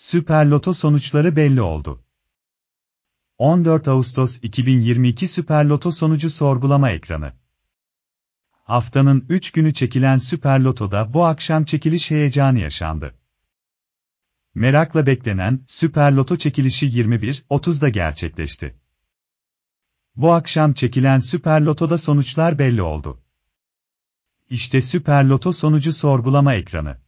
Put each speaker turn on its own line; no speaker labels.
Süper Loto sonuçları belli oldu. 14 Ağustos 2022 Süper Loto sonucu sorgulama ekranı. Haftanın 3 günü çekilen Süper Loto'da bu akşam çekiliş heyecanı yaşandı. Merakla beklenen Süper Loto çekilişi 21.30'da gerçekleşti. Bu akşam çekilen Süper Loto'da sonuçlar belli oldu. İşte Süper Loto sonucu sorgulama ekranı.